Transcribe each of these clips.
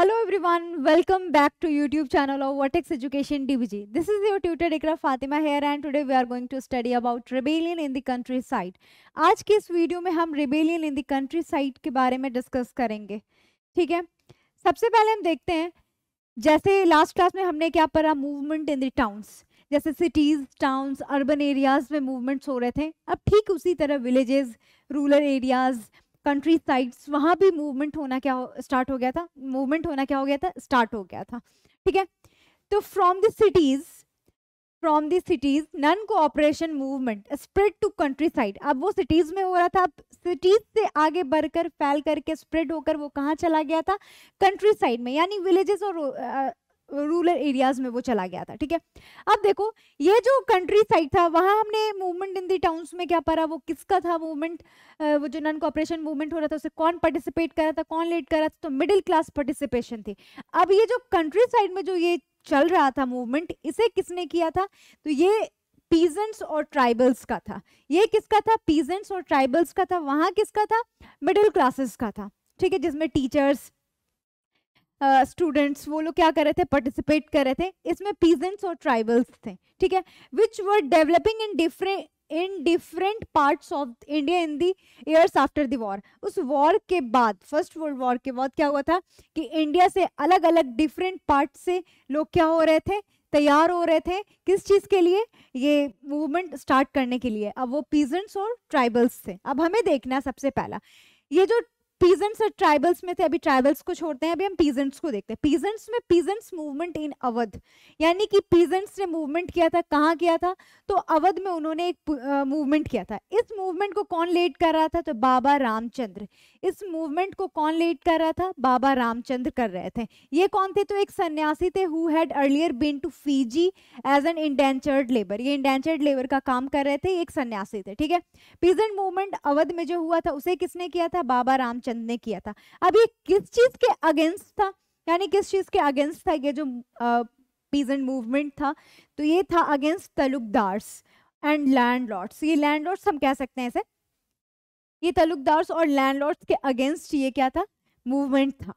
hello everyone welcome back to YouTube channel of what X education डिवीजी this is your tutor Iqra Fatima here and today we are going to study about rebellion in the countryside आज के इस video में हम rebellion in the countryside के बारे में discuss करेंगे ठीक है सबसे पहले हम देखते हैं जैसे लास्ट क्लास में हमने क्या पढ़ा मूवमेंट इन द टाउन्स जैसे सिटीज टाउन्स अर्बन एरियाज में मूवमेंट्स हो रहे थे अब ठीक उसी तरह villages rural areas countrysides वहाँ भी मूवमेंट होना क्या स्टार्ट हो गया था मूवमेंट होना क्या हो गया था स्टार्ट हो गया था ठीक है तो from the cities from the cities non cooperation movement spread to countryside अब वो सिटीज में हो रहा था अब सिटीज से आगे बढ़कर फैल करके स्प्रेड होकर वो कहाँ चला गया था कंट्री साइड में यानी विलेजेस और रूरल एरियाज में वो चला गया था ठीक है अब देखो ये जो कंट्री साइड था वहाँ हमने मूवमेंट इन दी टाउन्स में क्या पढ़ा वो किसका था मूवमेंट वो जो नॉन कॉपरेशन मूवमेंट हो रहा था उसे कौन पार्टिसिपेट कर रहा था कौन लीड कर रहा था तो मिडिल क्लास पार्टिसिपेशन थी अब ये जो कंट्री साइड में जो ये चल रहा था मूवमेंट इसे किसने किया था तो ये पीजेंट्स और ट्राइबल्स का था ये किसका था पीजेंट्स और ट्राइबल्स का था वहाँ किसका था मिडिल क्लासेस का था ठीक है जिसमें टीचर्स स्टूडेंट्स uh, वो लोग क्या कर रहे थे पार्टिसिपेट कर रहे थे इसमें पीजेंट्स और ट्राइबल्स थे ठीक है which were developing in different in different parts of India in the years after the war उस वॉर के बाद फर्स्ट वर्ल्ड वॉर के बाद क्या हुआ था कि इंडिया से अलग अलग डिफरेंट पार्ट से लोग क्या हो रहे थे तैयार हो रहे थे किस चीज़ के लिए ये मूवमेंट स्टार्ट करने के लिए अब वो पीजेंट्स और ट्राइबल्स थे अब हमें देखना सबसे पहला ये जो पीजेंट्स और ट्राइबल्स में थे अभी ट्राइबल्स को छोड़ते हैं अभी हम पीजेंट्स को देखते हैं पीजेंट्स में पीजेंट्स मूवमेंट इन अवध यानी कि पीजेंट्स ने मूवमेंट किया था कहाँ किया था तो अवध में उन्होंने एक मूवमेंट किया था इस मूवमेंट को कौन लेट कर रहा था तो बाबा रामचंद्र इस मूवमेंट को कौन लेट कर रहा था बाबा रामचंद्र कर रहे थे ये कौन थे तो एक सन्यासी थे who had earlier been to Fiji as an indentured labour ये इंडेंचर्ड लेबर का काम कर रहे थे एक सन्यासी थे ठीक है पीजेंट मूवमेंट अवध में जो हुआ था उसे किसने किया था बाबा रामचंद्र चंद ने किया था अब ये किस चीज के अगेंस्ट था यानी किस चीज के अगेंस्ट था ये जो पीजेंट uh, मूवमेंट था तो ये था against talukdars and landlords ये लैंड लॉर्ड्स हम कह सकते हैं इसे ये तलुकदार्स और लैंड लॉर्ड्स के अगेंस्ट ये क्या था मूवमेंट था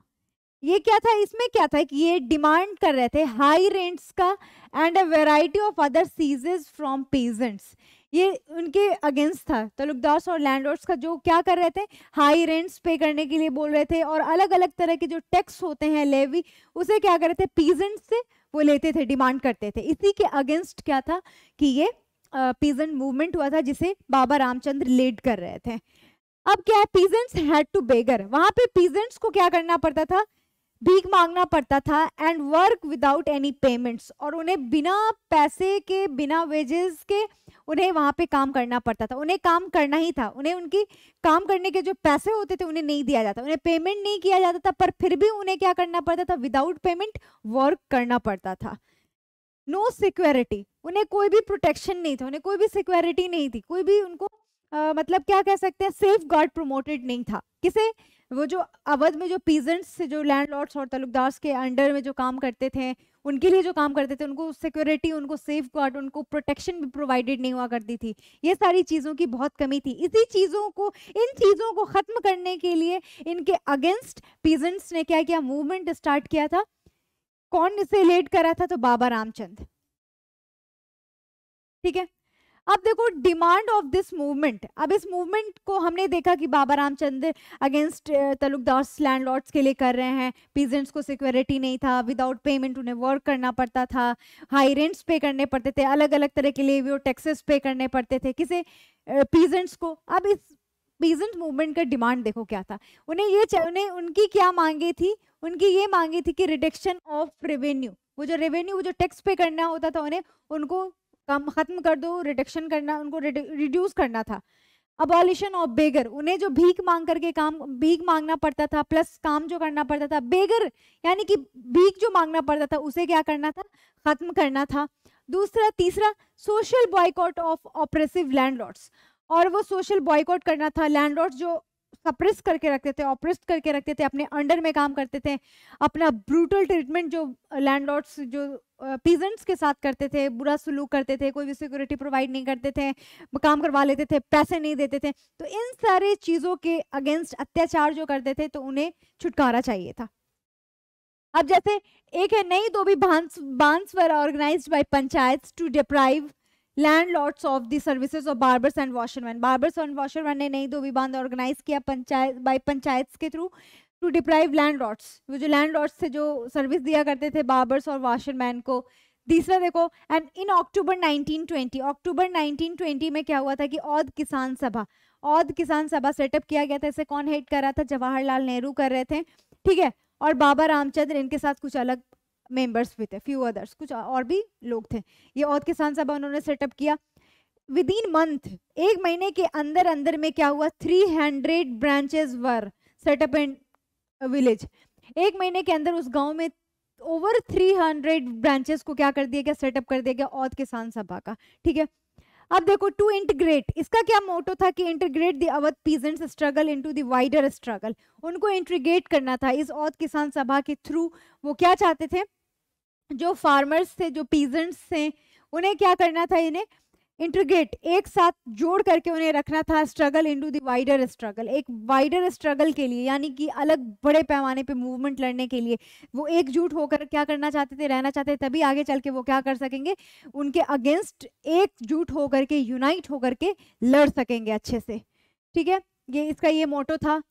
ये क्या था इसमें क्या था कि ये डिमांड कर रहे थे हाई रेंट्स का and a variety of other cesses from peasants ये उनके अगेंस्ट था तलुकदार्स और लैंडलॉर्ड्स का जो क्या कर रहे थे हाई रेंट्स पे करने के लिए बोल रहे थे और अलग अलग तरह के जो टैक्स होते हैं लेवी उसे क्या कर रहे थे पीजेंट से वो लेते थे डिमांड करते थे इसी के अगेंस्ट क्या था कि ये पीजेंट मूवमेंट हुआ था जिसे बाबा रामचंद्र लेड कर रहे थे अब क्या है पीजेंट्स हैड टू बेगर वहां पे पीजेंट्स को क्या करना पड़ता था भीख मांगना पड़ता था and work without any payments और उन्हें बिना पैसे के बिना वेजेस के उन्हें वहाँ पे काम करना पड़ता था उन्हें काम करना ही था उन्हें उनकी काम करने के जो पैसे होते थे उन्हें नहीं दिया जाता उन्हें पेमेंट नहीं किया जाता था पर फिर भी उन्हें क्या करना पड़ता था विदाउट पेमेंट वर्क करना पड़ता था नो no सिक्योरिटी उन्हें कोई भी प्रोटेक्शन नहीं था उन्हें कोई भी सिक्योरिटी नहीं थी कोई भी उनको आ, मतलब क्या कह सकते हैं सेफ गार्ड प्रोमोटेड नहीं था किसे वो जो अवध में जो पीजेंट्स जो लैंड लॉर्ड्स और तलुकदार्स के अंडर में जो काम करते थे उनके लिए जो काम करते थे उनको सिक्योरिटी उनको सेफ गार्ड उनको प्रोटेक्शन भी प्रोवाइडेड नहीं हुआ करती थी ये सारी चीज़ों की बहुत कमी थी इसी चीज़ों को इन चीज़ों को ख़त्म करने के लिए इनके अगेंस्ट पीजेंट्स ने क्या किया मूवमेंट स्टार्ट किया था कौन इसे लेट करा था तो बाबा रामचंद ठीक है अब देखो डिमांड ऑफ दिस मूवमेंट अब इस मूवमेंट को हमने देखा कि बाबा रामचंद्र अगेंस्ट तलुकदास लैंड के लिए कर रहे हैं पीजेंट्स को सिक्योरिटी नहीं था विदाउट पेमेंट उन्हें वर्क करना पड़ता था हाई रेंट्स पे करने पड़ते थे अलग अलग तरह के लिए वो टैक्सेस पे करने पड़ते थे किसे पीजेंट्स को अब इस पीजेंट मूवमेंट का डिमांड देखो क्या था उन्हें ये उन्हें उनकी क्या मांगी थी उनकी ये मांगी थी कि रिडक्शन ऑफ रेवेन्यू वो जो रेवेन्यू वो जो टैक्स पे करना होता था उन्हें उनको काम खत्म कर दो रिडक्शन करना उनको रिड्यूस करना था अबॉलिशन ऑफ बेगर उन्हें जो भीख मांग करके काम भीख मांगना पड़ता था प्लस काम जो करना पड़ता था बेगर यानी कि भीख जो मांगना पड़ता था उसे क्या करना था खत्म करना था दूसरा तीसरा social boycott of oppressive landlords और वो सोशल बॉयकॉट करना था लैंडलॉर्ड्स जो सप्रेस करके रखते थे ऑपरेस करके रखते थे अपने अंडर में काम करते थे अपना ब्रूटल ट्रीटमेंट जो लैंडलॉर्ड्स जो पीजेंट्स के साथ करते थे बुरा सलूक करते थे कोई भी सिक्योरिटी प्रोवाइड नहीं करते थे काम करवा लेते थे पैसे नहीं देते थे तो इन सारे चीज़ों के अगेंस्ट अत्याचार जो करते थे तो उन्हें छुटकारा चाहिए था अब जैसे एक है नहीं तो भी bans bans were organized by panchayat to deprive landlords of the services of barbers and washermen barbers and washermen ने नई धोबी बांध ऑर्गेनाइज किया पंचायत बाई पंचायत के through to deprive landlords वो जो लैंड लॉर्ड्स थे जो सर्विस दिया करते थे बार्बर्स और वॉशरमैन को तीसरा देखो एंड इन अक्टूबर 1920 अक्टूबर 1920 में क्या हुआ था कि औद किसान सभा औद किसान सभा सेटअप किया गया था इसे कौन हेड कर रहा था जवाहरलाल नेहरू कर रहे थे ठीक है और बाबा रामचंद्र इनके साथ कुछ अलग मेंबर्स भी थे फ्यू अदर्स कुछ और भी लोग थे ये औद किसान सभा उन्होंने सेटअप किया विद इन मंथ एक महीने के अंदर अंदर में क्या हुआ three hundred branches were set up in village एक महीने के अंदर उस गांव में ओवर थ्री हंड्रेड ब्रांचेस को क्या कर दिया गया सेटअप कर दिया गया औद किसान सभा का ठीक है अब देखो टू इंटीग्रेट इसका क्या मोटो था कि integrate the Awadh peasants struggle into the wider struggle उनको इंटीग्रेट करना था इस औद किसान सभा के थ्रू वो क्या चाहते थे जो फार्मर्स थे जो पीजेंट्स थे उन्हें क्या करना था इन्हें इंट्रीगेट एक साथ जोड़ करके उन्हें रखना था struggle into wider struggle एक वाइडर स्ट्रगल के लिए यानी कि अलग बड़े पैमाने पे मूवमेंट लड़ने के लिए वो एकजुट होकर क्या करना चाहते थे रहना चाहते थे तभी आगे चल के वो क्या कर सकेंगे उनके अगेंस्ट एकजुट होकर के यूनाइट होकर के लड़ सकेंगे अच्छे से ठीक है ये इसका ये मोटो था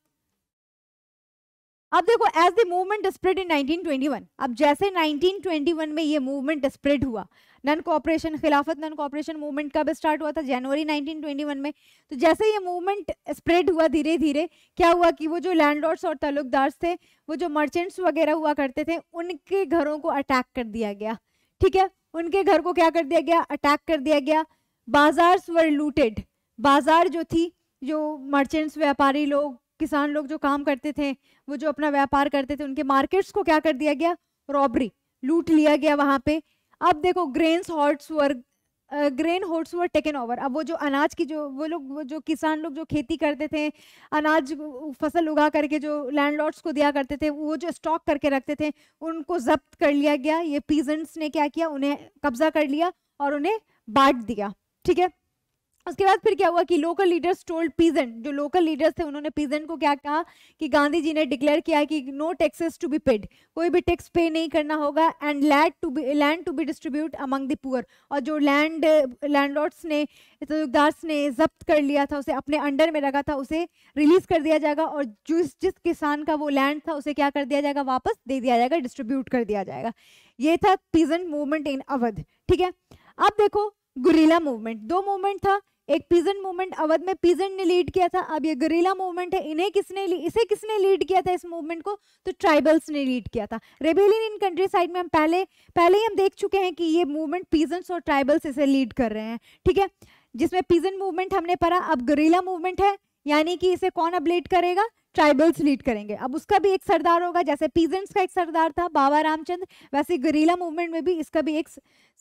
अब देखो as the movement spread in 1921 अब जैसे 1921 में ये मूवमेंट स्प्रेड हुआ non cooperation Khilafat non cooperation movement कब स्टार्ट हुआ था जनवरी 1921 में तो जैसे ये मूवमेंट स्प्रेड हुआ धीरे धीरे क्या हुआ कि वो जो लैंडलॉर्ड्स और ताल्लुकदार्स थे वो जो मर्चेंट्स वगैरह हुआ करते थे उनके घरों को अटैक कर दिया गया ठीक है उनके घर को क्या कर दिया गया अटैक कर दिया गया बाजार्स वर लूटेड बाजार जो थी जो मर्चेंट्स व्यापारी लोग किसान लोग जो काम करते थे वो जो अपना व्यापार करते थे उनके मार्केट्स को क्या कर दिया गया रॉबरी लूट लिया गया वहाँ पे अब देखो grains hoards were grain hoards were taken over अब वो जो अनाज की जो वो लोग वो जो किसान लोग जो खेती करते थे अनाज फसल उगा करके जो लैंड को दिया करते थे वो जो स्टॉक करके रखते थे उनको जब्त कर लिया गया ये पीजेंट्स ने क्या किया उन्हें कब्जा कर लिया और उन्हें बांट दिया ठीक है उसके बाद फिर क्या हुआ कि लोकल लीडर्स टोल्ड पीजेंट जो लोकल लीडर्स थे उन्होंने पीजेंट को क्या कहा कि गांधी जी ने डिक्लेयर किया कि no taxes to be paid कोई भी टैक्स पे नहीं करना होगा and land to be land to be distribute among the poor और जो लैंड लैंडलॉर्ड्स ने तजुकदार्स ने जब्त कर लिया था उसे अपने अंडर में रखा था उसे रिलीज कर दिया जाएगा और जिस जिस किसान का वो लैंड था उसे क्या कर दिया जाएगा वापस दे दिया जाएगा डिस्ट्रीब्यूट कर दिया जाएगा ये था पीजेंट मूवमेंट इन अवध ठीक है अब देखो गुरीला मूवमेंट दो मूवमेंट था एक पीजेंट मूवमेंट अवध में पीजेंट ने लीड किया था अब ये गरीला मूवमेंट है इन्हें किसने इसे किसने लीड किया था इस मूवमेंट को तो ट्राइबल्स ने लीड किया था रेबेलियन इन कंट्री साइड में हम पहले पहले ही हम देख चुके हैं कि ये मूवमेंट पीजेंट्स और ट्राइबल्स इसे लीड कर रहे हैं ठीक है जिसमें पीजेंट मूवमेंट हमने पढ़ा अब गरीला मूवमेंट है यानी कि इसे कौन अब लीड करेगा ट्राइबल्स लीड करेंगे अब उसका भी एक सरदार होगा जैसे पीजेंट्स का एक सरदार था बाबा रामचंद्र वैसे गरीला मूवमेंट में भी इसका भी एक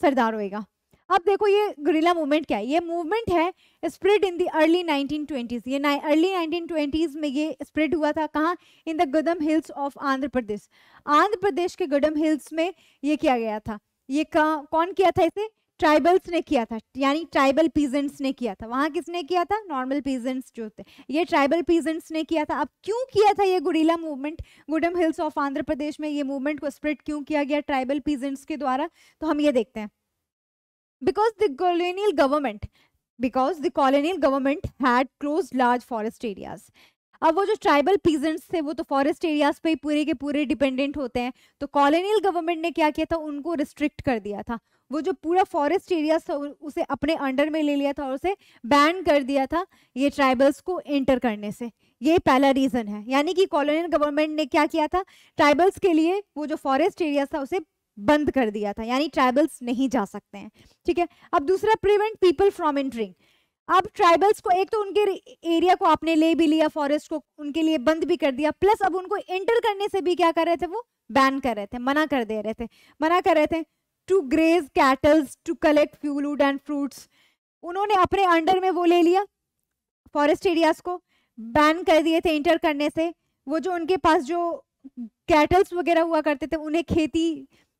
सरदार होगा अब देखो ये गुरिला मूवमेंट क्या है ये मूवमेंट है spread in the early 1920s ये ना अर्ली 1920s में ये स्प्रेड हुआ था कहाँ in the Gudem hills of Andhra Pradesh Andhra Pradesh के गदम हिल्स में ये किया गया था ये का, कौन किया था इसे ट्राइबल्स ने किया था यानी ट्राइबल पीजेंट्स ने किया था वहाँ किसने किया था नॉर्मल पीजेंट्स जो थे ये ट्राइबल पीजेंट्स ने किया था अब क्यों किया था ये guerrilla movement Gudem hills of Andhra Pradesh में ये मूवमेंट को स्प्रेड क्यों किया गया ट्राइबल पीजेंट्स के द्वारा तो हम ये देखते हैं because the colonial government because the colonial government had closed large forest areas अब वो जो ट्राइबल पीजेंट्स थे वो तो फॉरेस्ट एरियाज पे ही पूरे के पूरे डिपेंडेंट होते हैं तो कॉलोनियल गवर्नमेंट ने क्या किया था उनको रिस्ट्रिक्ट कर दिया था वो जो पूरा फॉरेस्ट एरिया था उसे अपने अंडर में ले लिया था और उसे बैन कर दिया था ये ट्राइबल्स को एंटर करने से ये पहला रीज़न है यानी कि कॉलोनियल गवर्नमेंट ने क्या किया था ट्राइबल्स के लिए वो जो फॉरेस्ट एरियाज था उसे बंद कर दिया था यानी ट्राइबल्स नहीं जा सकते हैं ठीक है अब दूसरा प्रिवेंट पीपल फ्रॉम एंट्रिंग अब ट्राइबल्स को एक तो उनके एरिया को आपने ले भी लिया फॉरेस्ट को उनके लिए बंद भी कर दिया प्लस अब उनको एंटर करने से भी क्या कर रहे थे वो बैन कर रहे थे मना कर दे रहे थे मना कर रहे थे to graze cattles to collect fuel wood and fruits उन्होंने अपने अंडर में वो ले लिया फॉरेस्ट एरियाज को बैन कर दिए थे इंटर करने से वो जो उनके पास जो कैटल्स वगैरह हुआ करते थे उन्हें खेती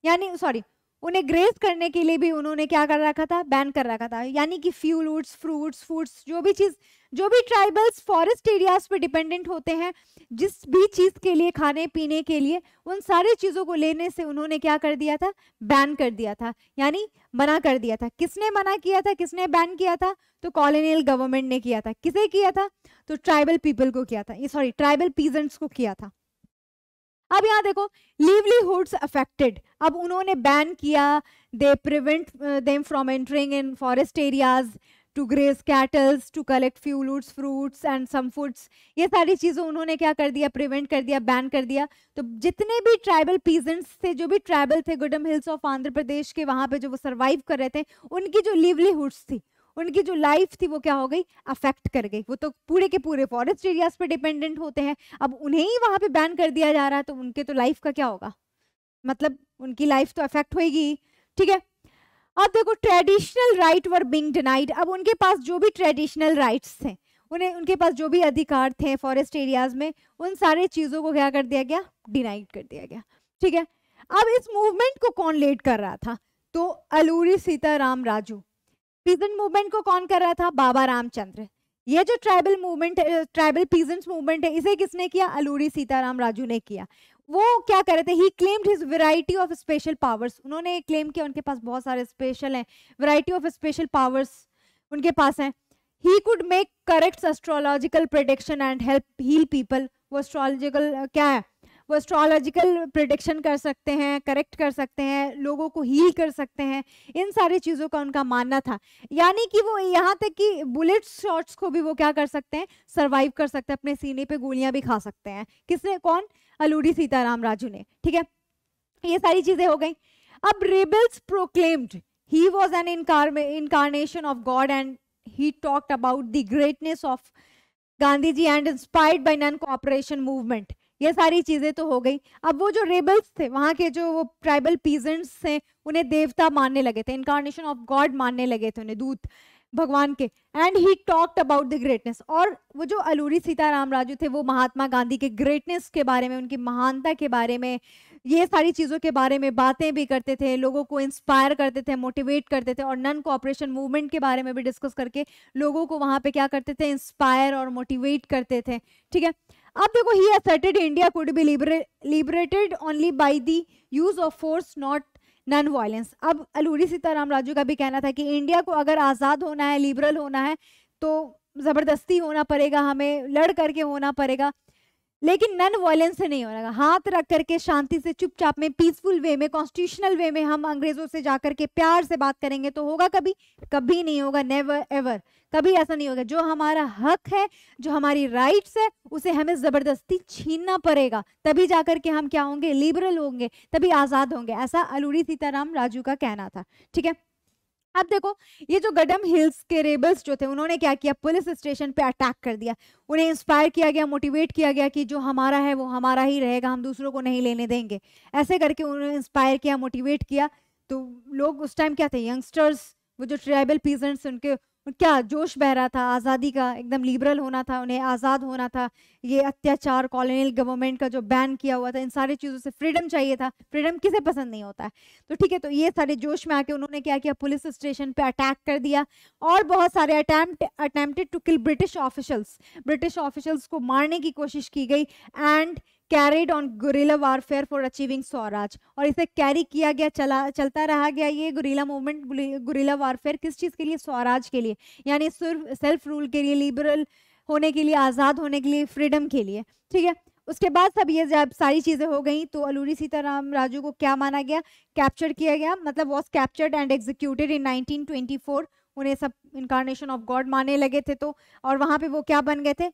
यानी सॉरी उन्हें ग्रेस करने के लिए भी उन्होंने क्या कर रखा था बैन कर रखा था यानी कि फ्यूल उड्स फ्रूट्स फूड्स जो भी चीज़ जो भी ट्राइबल्स फॉरेस्ट एरियाज पे डिपेंडेंट होते हैं जिस भी चीज़ के लिए खाने पीने के लिए उन सारी चीज़ों को लेने से उन्होंने क्या कर दिया था बैन कर दिया था यानी मना कर दिया था किसने मना किया था किसने बैन किया था तो कॉलोनियल गवर्नमेंट ने किया था किसे किया था तो ट्राइबल पीपल को किया था ये सॉरी ट्राइबल पीजेंट्स को किया था अब यहाँ देखो लीवलीहुड्स अफेक्टेड अब उन्होंने बैन किया they prevent them from entering in forest areas to graze cattles to collect fuel fruits and some foods ये सारी चीज़ें उन्होंने क्या कर दिया प्रिवेंट कर दिया बैन कर दिया तो जितने भी ट्राइबल पीजेंट्स थे जो भी ट्राइबल थे गुडम हिल्स ऑफ आंध्र प्रदेश के वहाँ पे जो वो सर्वाइव कर रहे थे उनकी जो लीवलीहुड्स थी उनकी जो लाइफ थी वो क्या हो गई अफेक्ट कर गई वो तो पूरे के पूरे फॉरेस्ट एरियाज पे डिपेंडेंट होते हैं अब उन्हें ही वहाँ पे बैन कर दिया जा रहा है तो उनके तो लाइफ का क्या होगा मतलब उनकी लाइफ तो अफेक्ट होगी ठीक है अब देखो traditional right were being denied अब उनके पास जो भी ट्रेडिशनल राइट्स थे उन्हें उनके पास जो भी अधिकार थे फॉरेस्ट एरियाज में उन सारे चीज़ों को क्या कर दिया गया डिनाइड कर दिया गया ठीक है अब इस मूवमेंट को कौन लेट कर रहा था तो अलूरी सीताराम राजू पीजेंट मूवमेंट को कौन कर रहा था बाबा रामचंद्र ये जो tribal movement tribal peasant movement है इसे किसने किया अलूरी सीताराम राजू ने किया वो क्या कर रहे थे he claimed his variety of special powers उन्होंने क्लेम किया उनके पास बहुत सारे स्पेशल हैं वेराइटी ऑफ स्पेशल पावर्स उनके पास हैं he could make correct astrological prediction and help heal people वो एस्ट्रोलॉजिकल क्या है वो एस्ट्रोलॉजिकल प्रिडिक्शन कर सकते हैं करेक्ट कर सकते हैं लोगों को हील कर सकते हैं इन सारी चीज़ों का उनका मानना था यानी कि वो यहाँ तक कि बुलेट शॉट्स को भी वो क्या कर सकते हैं सर्वाइव कर सकते हैं अपने सीने पे गोलियां भी खा सकते हैं किसने कौन अलूडी सीताराम राजू ने ठीक है ये सारी चीज़ें हो गई अब rebels proclaimed he was an इनकार incarnation of God and he talked about the greatness of Gandhi ji and inspired by non cooperation movement ये सारी चीज़ें तो हो गई अब वो जो रेबल्स थे वहाँ के जो वो ट्राइबल पीजेंट्स थे उन्हें देवता मानने लगे थे इनकारनेशन ऑफ गॉड मानने लगे थे उन्हें दूत भगवान के and he talked about the greatness और वो जो अलूरी सीताराम राजू थे वो महात्मा गांधी के ग्रेटनेस के बारे में उनकी महानता के बारे में ये सारी चीज़ों के बारे में बातें भी करते थे लोगों को इंस्पायर करते थे मोटिवेट करते थे और नन कोऑपरेशन मूवमेंट के बारे में भी डिस्कस करके लोगों को वहाँ पे क्या करते थे इंस्पायर और मोटिवेट करते थे ठीक है अब देखो he asserted India could be liberated only by the use of force not non violence अब अलूरी सीताराम राजू का भी कहना था कि इंडिया को अगर आज़ाद होना है लिबरल होना है तो ज़बरदस्ती होना पड़ेगा हमें लड़ करके होना पड़ेगा लेकिन नन वायलेंस से नहीं होगा हाथ रख करके शांति से चुपचाप में पीसफुल वे में कॉन्स्टिट्यूशनल वे में हम अंग्रेजों से जाकर के प्यार से बात करेंगे तो होगा कभी कभी नहीं होगा नेवर एवर कभी ऐसा नहीं होगा जो हमारा हक है जो हमारी राइट्स है उसे हमें ज़बरदस्ती छीनना पड़ेगा तभी जाकर के हम क्या होंगे लिबरल होंगे तभी आज़ाद होंगे ऐसा अलूरी सीताराम राजू का कहना था ठीक है अब देखो ये जो गडम हिल्स के रेबल्स जो थे उन्होंने क्या किया पुलिस स्टेशन पे अटैक कर दिया उन्हें इंस्पायर किया गया मोटिवेट किया गया कि जो हमारा है वो हमारा ही रहेगा हम दूसरों को नहीं लेने देंगे ऐसे करके उन्होंने इंस्पायर किया मोटिवेट किया तो लोग उस टाइम क्या थे यंगस्टर्स वो जो ट्राइबल पीजेंट्स उनके क्या जोश बह रहा था आज़ादी का एकदम लिबरल होना था उन्हें आज़ाद होना था ये अत्याचार कॉलोनियल गवर्नमेंट का जो बैन किया हुआ था इन सारी चीज़ों से फ्रीडम चाहिए था फ्रीडम किसे पसंद नहीं होता है तो ठीक है तो ये सारे जोश में आके उन्होंने क्या किया पुलिस स्टेशन पे अटैक कर दिया और बहुत सारे attempt attempted to kill British officials British officials को मारने की कोशिश की गई and carried on guerrilla warfare for achieving swaraj और इसे कैरी किया गया चला चलता रहा गया ये गुरीला मूवमेंट गुरीला वारफेयर किस चीज़ के लिए स्वराज के लिए यानी सिर्फ सेल्फ रूल के लिए लिबरल होने के लिए आज़ाद होने के लिए फ्रीडम के लिए ठीक है उसके बाद सब ये जब सारी चीज़ें हो गई तो अलूरी सीताराम राजू को क्या माना गया कैप्चर किया गया मतलब was captured and executed in nineteen उन्हें सब इनकारनेशन ऑफ गॉड माने लगे थे तो और वहाँ पे वो क्या बन गए थे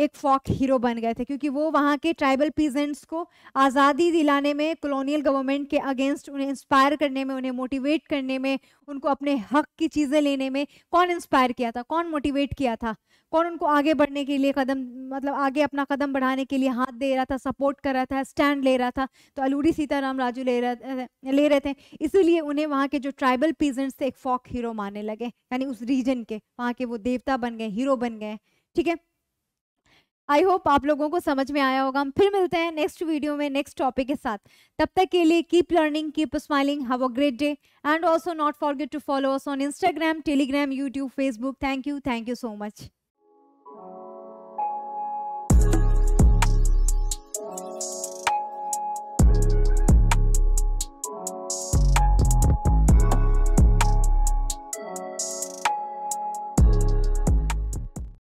एक फॉक हीरो बन गए थे क्योंकि वो वहाँ के ट्राइबल पीजेंट्स को आज़ादी दिलाने में कॉलोनियल गवर्नमेंट के अगेंस्ट उन्हें इंस्पायर करने में उन्हें मोटिवेट करने में उनको अपने हक की चीज़ें लेने में कौन इंस्पायर किया था कौन मोटिवेट किया था कौन उनको आगे बढ़ने के लिए कदम मतलब आगे अपना कदम बढ़ाने के लिए हाथ दे रहा था सपोर्ट कर रहा था स्टैंड ले रहा था तो अलूरी सीताराम राजू ले रहे ले रहे थे इसीलिए उन्हें वहाँ के जो ट्राइबल पीजेंट्स थे एक फॉक हीरो मानने लगे यानी उस रीजन के वहाँ के वो देवता बन गए हीरो बन गए ठीक है आई होप आप लोगों को समझ में आया होगा हम फिर मिलते हैं नेक्स्ट वीडियो में नेक्स्ट टॉपिक के साथ तब तक के लिए keep learning keep smiling have a great day and also not forget to follow us on Instagram Telegram YouTube Facebook thank you thank you so much